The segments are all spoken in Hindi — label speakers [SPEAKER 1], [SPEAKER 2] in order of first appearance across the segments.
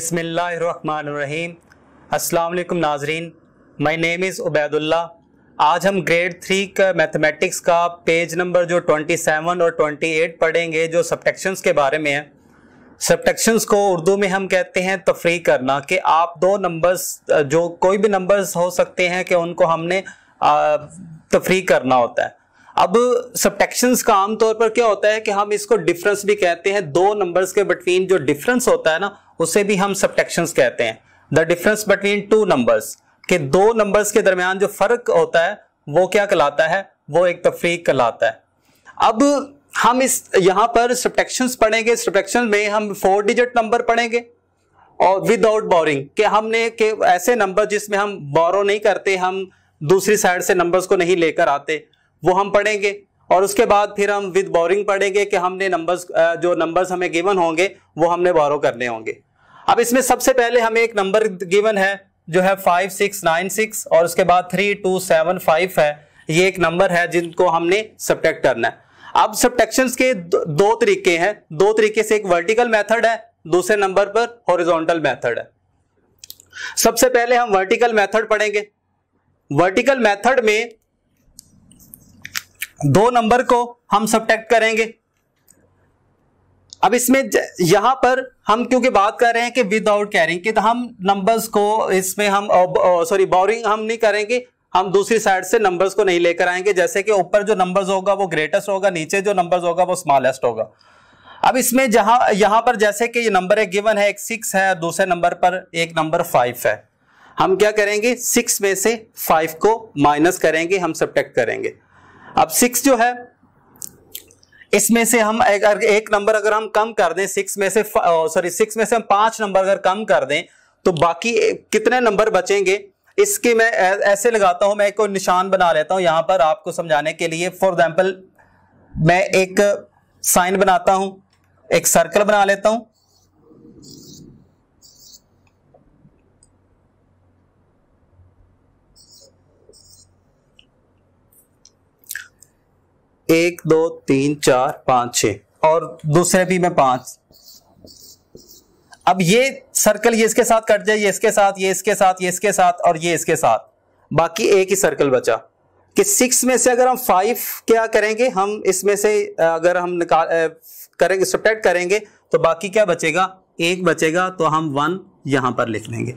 [SPEAKER 1] बिसमीम अल्लाम नाजरीन मई नेम इज़ उबैदुल्ला आज हम ग्रेड थ्री का मैथमेटिक्स का पेज नंबर जो 27 और 28 पढ़ेंगे जो सब्टेक्शंस के बारे में है सब्टेक्शंस को उर्दू में हम कहते हैं तफरी करना कि आप दो नंबर्स जो कोई भी नंबर्स हो सकते हैं कि उनको हमने तफरी करना होता है अब सब्टेक्शंस का आमतौर पर क्या होता है कि हम इसको डिफरेंस भी कहते हैं दो नंबर्स के बिटवीन जो डिफरेंस होता है ना उसे भी हम सब्टेक्शन कहते हैं the difference between two numbers के दो नंबर्स के दरमियान जो फर्क होता है वो क्या कहलाता है वो एक तफरी तो कहलाता है अब हम इस यहाँ पर सब्टशन पढ़ेंगे सब्टशन में हम फोर डिजिट नंबर पढ़ेंगे और विदाउट बोरिंग के हमने के ऐसे नंबर जिसमें हम बोरो नहीं करते हम दूसरी साइड से नंबर्स को नहीं लेकर आते वो हम पढ़ेंगे और उसके बाद फिर हम विद बोरिंग पढ़ेंगे कि हमने नंबर्स जो नंबर्स हमें गिवन होंगे वो हमने बोरो करने होंगे अब इसमें सबसे पहले हमें एक नंबर गिवन है जो है फाइव सिक्स नाइन सिक्स और उसके बाद थ्री टू सेवन फाइव है ये एक नंबर है जिनको हमने सब्टेक्ट करना है अब सब्टेक्शन के दो तरीके हैं दो तरीके से एक वर्टिकल मेथड है दूसरे नंबर पर हॉरिजॉन्टल मेथड है सबसे पहले हम वर्टिकल मेथड पढ़ेंगे वर्टिकल मेथड में दो नंबर को हम सब्टेक्ट करेंगे अब इसमें यहां पर हम क्योंकि बात कर रहे हैं कि विदाउट कैरिंग कि तो हम नंबर्स को इसमें हम सॉरी बोरिंग हम नहीं करेंगे हम दूसरी साइड से नंबर्स को नहीं लेकर आएंगे जैसे कि ऊपर जो नंबर्स होगा वो ग्रेटेस्ट होगा नीचे जो नंबर्स होगा वो स्मॉलेस्ट होगा अब इसमें जहां यहां पर जैसे कि ये नंबर एक गिवन है एक सिक्स है दूसरे नंबर पर एक नंबर फाइव है हम क्या करेंगे सिक्स में से फाइव को माइनस करेंगे हम सब्टेक्ट करेंगे अब सिक्स जो है इसमें से हम अगर एक नंबर अगर हम कम कर दें सिक्स में से सॉरी सिक्स में से हम पांच नंबर अगर कम कर दें तो बाकी कितने नंबर बचेंगे इसके मैं ऐसे लगाता हूं मैं एक निशान बना लेता हूं यहां पर आपको समझाने के लिए फॉर एग्जाम्पल मैं एक साइन बनाता हूं एक सर्कल बना लेता हूं एक दो तीन चार पांच छ और दूसरे भी में पांच अब ये सर्कल ये इसके साथ कट जाए ये इसके साथ ये इसके साथ ये इसके साथ और ये इसके साथ बाकी एक ही सर्कल बचा कि सिक्स में से अगर हम फाइव क्या करेंगे हम इसमें से अगर हम निकाल करेंगे सब्ट्रैक्ट करेंगे तो बाकी क्या बचेगा एक बचेगा तो हम वन यहां पर लिख लेंगे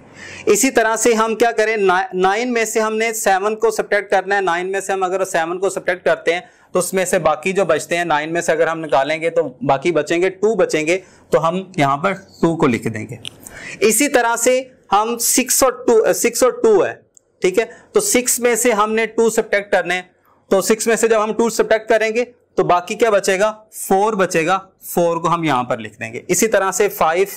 [SPEAKER 1] इसी तरह से हम क्या करें नाइन में से हमने सेवन को सब्ट्रैक्ट करना है नाइन में से हम अगर सेवन को सब्ट्रैक्ट करते हैं तो उसमें से बाकी जो बचते हैं नाइन में से अगर हम निकालेंगे तो बाकी बचेंगे टू बचेंगे तो हम यहाँ पर टू को लिख देंगे इसी तरह से हम सिक्स और टू सिक्स और टू है ठीक है तो सिक्स में से हमने टू सब्ट्रैक्ट करने तो सिक्स में से जब हम टू सब्ट्रैक्ट करेंगे तो बाकी क्या बचेगा फोर बचेगा फोर को हम यहाँ पर लिख देंगे इसी तरह से फाइव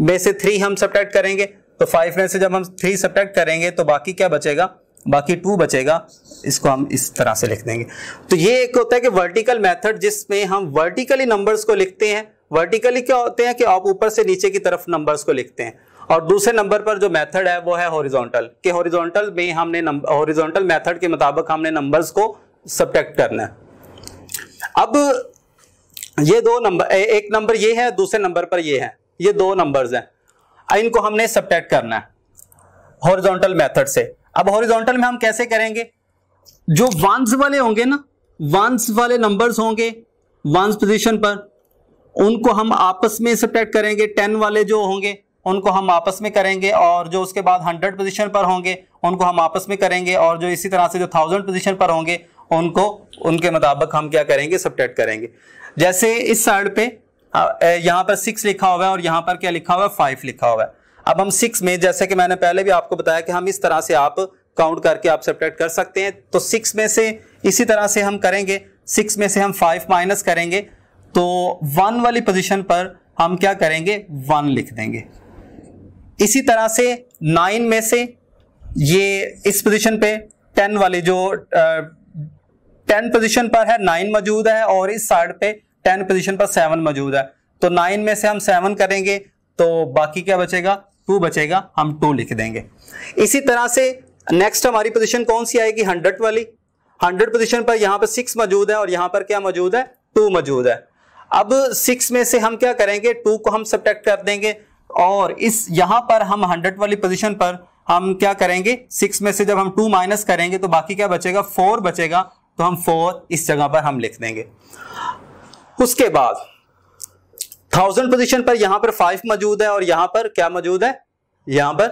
[SPEAKER 1] में से थ्री हम सब्ट्रैक्ट करेंगे तो फाइव में से जब हम थ्री सब्ट्रैक्ट करेंगे तो बाकी क्या बचेगा बाकी टू बचेगा इसको हम इस तरह से लिख देंगे तो ये एक होता है कि वर्टिकल मेथड जिसमें हम वर्टिकली नंबर्स को लिखते हैं वर्टिकली क्या होते हैं कि आप ऊपर से नीचे की तरफ नंबर्स को लिखते हैं और दूसरे नंबर पर जो मेथड है वो है हॉरिजॉन्टल कि हॉरिजॉन्टल में हमने हॉरिजॉन्टल मेथड के मुताबिक हमने नंबर्स को सब्टेक्ट करना है अब ये दो नंबर एक नंबर ये है दूसरे नंबर पर ये है ये दो नंबर्स हैं इनको हमने सबटेक्ट करना है हॉरिजॉन्टल मेथड से अब हॉरिजॉन्टल में हम कैसे करेंगे जो वंस वाले होंगे ना वंस वाले नंबर्स होंगे वंस पोजीशन पर उनको हम आपस में सब्ट्रैक्ट करेंगे टेन वाले जो होंगे उनको हम आपस में करेंगे और जो उसके बाद हंड्रेड पोजीशन पर होंगे उनको हम आपस में करेंगे और जो इसी तरह से जो थाउजेंड पोजीशन पर होंगे उनको उनके मुताबिक हम क्या करेंगे सब्ट्रैक्ट करेंगे जैसे इस साइड पे हाँ, यहां पर सिक्स लिखा हुआ है और यहां पर क्या लिखा हुआ है फाइव लिखा हुआ है अब हम सिक्स में जैसे कि मैंने पहले भी आपको बताया कि हम इस तरह से आप काउंट करके आप सब्ट्रैक्ट कर सकते हैं तो सिक्स में से इसी तरह से हम करेंगे सिक्स में से हम फाइव माइनस करेंगे तो वन वाली पोजिशन पर हम क्या करेंगे वन लिख देंगे इसी तरह से नाइन में से ये इस पोजिशन पे टेन वाली जो टेन पोजिशन पर है नाइन मौजूद है और इस साइड पे टेन पोजिशन पर सेवन मौजूद है तो नाइन में से हम सेवन करेंगे तो बाकी क्या बचेगा टू बचेगा हम टू लिख देंगे इसी तरह से नेक्स्ट हमारी पोजिशन कौन सी आएगी हंड्रेड वाली हंड्रेड पोजिशन पर यहाँ पर सिक्स मौजूद है और यहाँ पर क्या मौजूद है टू मौजूद है अब सिक्स में से हम क्या करेंगे टू को हम सब्टेक्ट कर देंगे और इस यहां पर हम हंड्रेड वाली पोजिशन पर हम क्या करेंगे सिक्स में से जब हम टू माइनस करेंगे तो बाकी क्या बचेगा फोर बचेगा तो हम फोर इस जगह पर हम लिख देंगे उसके बाद थाउजेंड पोजिशन पर यहां पर फाइव मौजूद है और यहां पर क्या मौजूद है यहां पर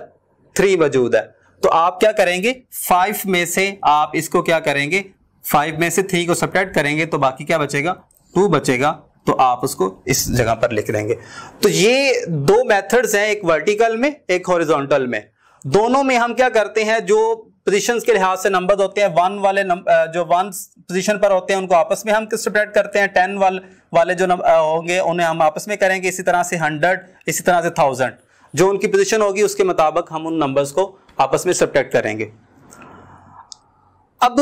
[SPEAKER 1] थ्री मौजूद है तो आप क्या करेंगे फाइव में से आप इसको क्या करेंगे फाइव में से थ्री को सब्ट्रैक्ट करेंगे तो बाकी क्या बचेगा टू बचेगा तो आप उसको इस जगह पर लिख देंगे तो ये दो मेथड्स हैं एक वर्टिकल में एक हॉरिजॉन्टल में दोनों में हम क्या करते हैं जो पोजीशंस के लिहाज से नंबर होते हैं वन वाले जो वन पोजीशन पर होते हैं उनको आपस में हम सब्ट्रैक्ट करते हैं टेन वाल, वाले जो होंगे उन्हें हम आपस में करेंगे इसी तरह से हंड्रेड इसी तरह से थाउजेंड जो उनकी पोजीशन होगी उसके मुताबिक हम उन नंबर्स को आपस में सब्ट्रैक्ट करेंगे अब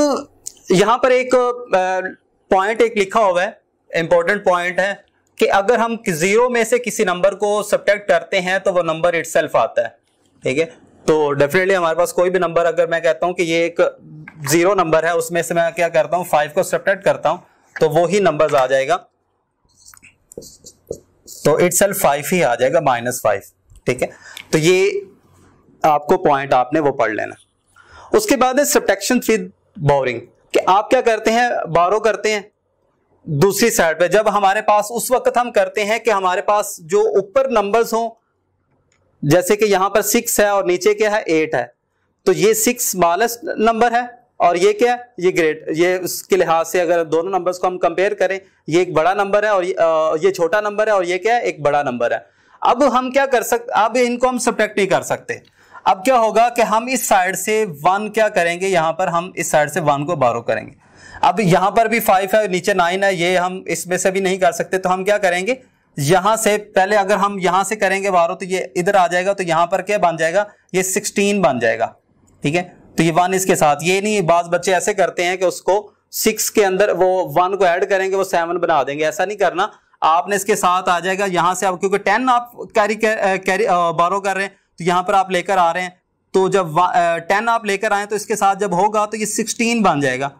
[SPEAKER 1] यहां पर एक पॉइंट एक लिखा हुआ है इंपॉर्टेंट पॉइंट है कि अगर हम जीरो में से किसी नंबर को सब्टेक्ट करते हैं तो वो नंबर इट आता है ठीक है तो डेफिनेटली हमारे पास कोई भी नंबर अगर मैं कहता हूं कि ये एक जीरो नंबर है उसमें से मैं क्या करता हूं फाइव को सब्ट्रैक्ट करता हूं तो वो ही नंबर आ जाएगा तो इट एल फाइव ही आ जाएगा माइनस फाइव ठीक है तो ये आपको पॉइंट आपने वो पढ़ लेना उसके बाद है सब्टेक्शन विद बोरिंग कि आप क्या करते हैं बारो करते हैं दूसरी साइड पे जब हमारे पास उस वक्त हम करते हैं कि हमारे पास जो ऊपर नंबर्स हों जैसे कि यहां पर सिक्स है और नीचे क्या है एट है तो ये सिक्स स्मॉलेस्ट नंबर है और ये क्या है ये ग्रेट ये उसके लिहाज से अगर दोनों नंबर्स को हम कंपेयर करें ये एक बड़ा नंबर है और ये छोटा नंबर है और ये क्या है एक बड़ा नंबर है अब हम क्या कर सकते अब इनको हम सब्टेक्ट नहीं कर सकते अब क्या होगा कि हम इस साइड से वन क्या करेंगे यहाँ पर हम इस साइड से वन को बारो करेंगे अब यहाँ पर भी फाइव है नीचे नाइन है ये हम इसमें से भी नहीं कर सकते तो हम क्या करेंगे यहां से पहले अगर हम यहां से करेंगे बारो तो ये इधर आ जाएगा तो यहां पर क्या बन जाएगा ये सिक्सटीन बन जाएगा ठीक है तो ये वन इसके साथ ये नहीं बाज बच्चे ऐसे करते हैं कि उसको सिक्स के अंदर वो वन को ऐड करेंगे वो सेवन बना देंगे ऐसा नहीं करना आपने इसके साथ आ जाएगा यहां से आप क्योंकि टेन आप कैरी कैरी बारो कर रहे हैं तो यहां पर आप लेकर आ रहे हैं तो जब टेन आप लेकर आए तो इसके साथ जब होगा तो ये सिक्सटीन बन जाएगा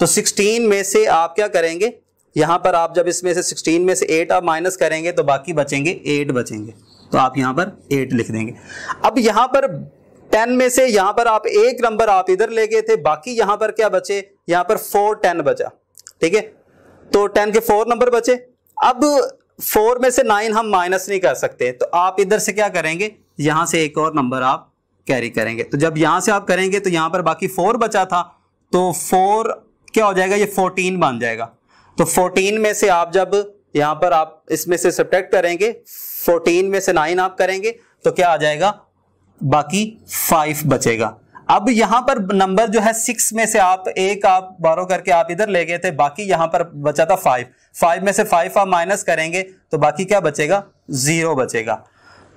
[SPEAKER 1] तो सिक्सटीन में से आप क्या करेंगे यहां पर आप जब इसमें से 16 में से 8 आप माइनस करेंगे तो बाकी बचेंगे 8 बचेंगे तो आप यहां पर 8 लिख देंगे अब यहां पर 10 में से यहां पर आप एक नंबर आप इधर ले गए थे बाकी यहां पर क्या बचे यहां पर 4 10 बचा ठीक है तो 10 के 4 नंबर बचे अब 4 में से 9 हम माइनस नहीं कर सकते तो आप इधर से क्या करेंगे यहां से एक और नंबर आप कैरी करेंगे तो जब यहां से आप करेंगे तो यहां पर बाकी फोर बचा था तो फोर क्या हो जाएगा ये फोर्टीन बन जाएगा तो 14 में से आप जब यहां पर आप इसमें से सब्टेक्ट करेंगे 14 में से 9 आप करेंगे तो क्या आ जाएगा बाकी 5 बचेगा अब यहां पर नंबर जो है सिक्स में से आप एक आप बारो करके आप इधर ले गए थे बाकी यहां पर बचा था फाइव फाइव में से फाइव आप माइनस करेंगे तो बाकी क्या बचेगा जीरो बचेगा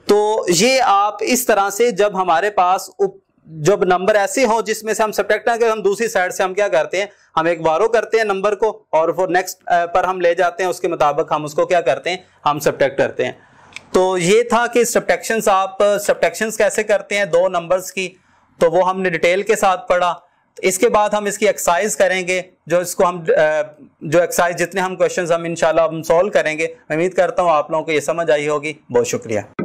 [SPEAKER 1] तो ये आप इस तरह से जब हमारे पास उप जब नंबर ऐसे हो जिसमें से हम सब्टेक्ट ना करें हम दूसरी साइड से हम क्या करते हैं हम एक बारो करते हैं नंबर को और वो नेक्स्ट पर हम ले जाते हैं उसके मुताबिक हम उसको क्या करते हैं हम सब्टेक्ट करते हैं तो ये था कि सब्टेक्शन आप सब्टशन कैसे करते हैं दो नंबर्स की तो वो हमने डिटेल के साथ पढ़ा तो इसके बाद हम इसकी एक्सरसाइज करेंगे जो इसको हम जो एक्सरसाइज जितने हम क्वेश्चन हम इनशाला हम सॉल्व करेंगे उम्मीद करता हूँ आप लोगों को ये समझ आई होगी बहुत शुक्रिया